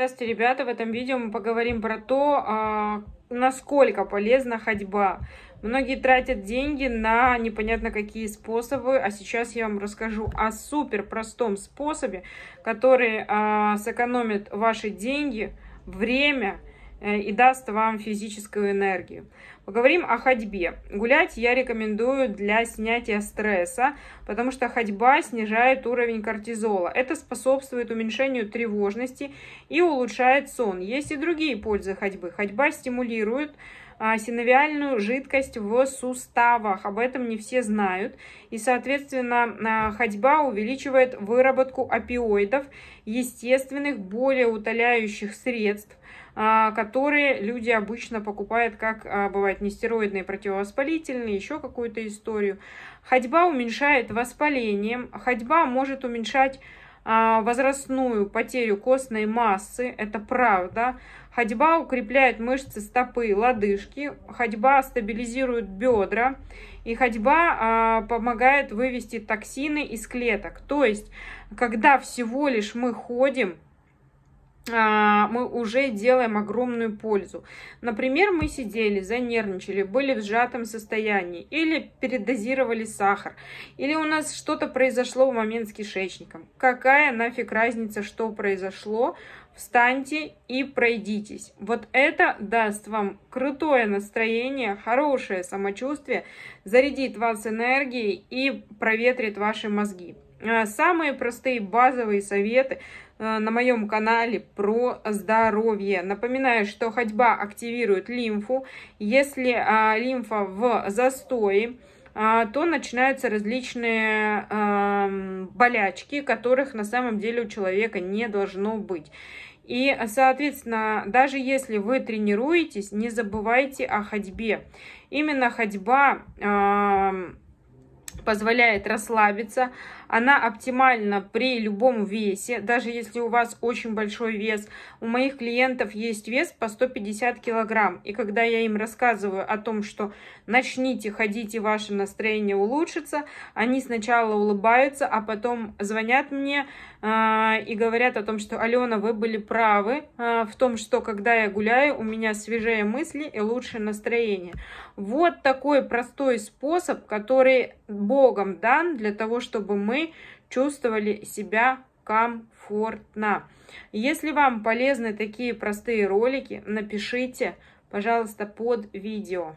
Здравствуйте, ребята! В этом видео мы поговорим про то, а, насколько полезна ходьба. Многие тратят деньги на непонятно какие способы, а сейчас я вам расскажу о супер простом способе, который а, сэкономит ваши деньги, время – Э, и даст вам физическую энергию. Поговорим о ходьбе. Гулять я рекомендую для снятия стресса, потому что ходьба снижает уровень кортизола. Это способствует уменьшению тревожности и улучшает сон. Есть и другие пользы ходьбы. Ходьба стимулирует а, синовиальную жидкость в суставах. Об этом не все знают. И, соответственно, а, ходьба увеличивает выработку опиоидов, естественных, более утоляющих средств а, которые люди обычно покупают, как а, бывает нестероидные противовоспалительные, еще какую-то историю. Ходьба уменьшает воспаление, ходьба может уменьшать а, возрастную потерю костной массы, это правда. Ходьба укрепляет мышцы стопы, лодыжки, ходьба стабилизирует бедра, и ходьба а, помогает вывести токсины из клеток. То есть, когда всего лишь мы ходим, а, мы уже делаем огромную пользу. Например, мы сидели, занервничали, были в сжатом состоянии, или передозировали сахар, или у нас что-то произошло в момент с кишечником. Какая нафиг разница, что произошло? Встаньте и пройдитесь. Вот это даст вам крутое настроение, хорошее самочувствие, зарядит вас энергией и проветрит ваши мозги а самые простые базовые советы, Э, на моем канале про здоровье. Напоминаю, что ходьба активирует лимфу. Если а, лимфа в застое, а, то начинаются различные а, болячки, которых на самом деле у человека не должно быть. И, соответственно, даже если вы тренируетесь, не забывайте о ходьбе. Именно ходьба эм, позволяет расслабиться, она оптимальна при любом весе, даже если у вас очень большой вес. У моих клиентов есть вес по 150 килограмм. И когда я им рассказываю о том, что начните ходить и ваше настроение улучшится, они сначала улыбаются, а потом звонят мне э, и говорят о том, что Алена, вы были правы э, в том, что когда я гуляю, у меня свежее мысли и лучшее настроение. Вот такой простой способ, который Богом дан для того, чтобы мы чувствовали себя комфортно. Если вам полезны такие простые ролики, напишите, пожалуйста, под видео.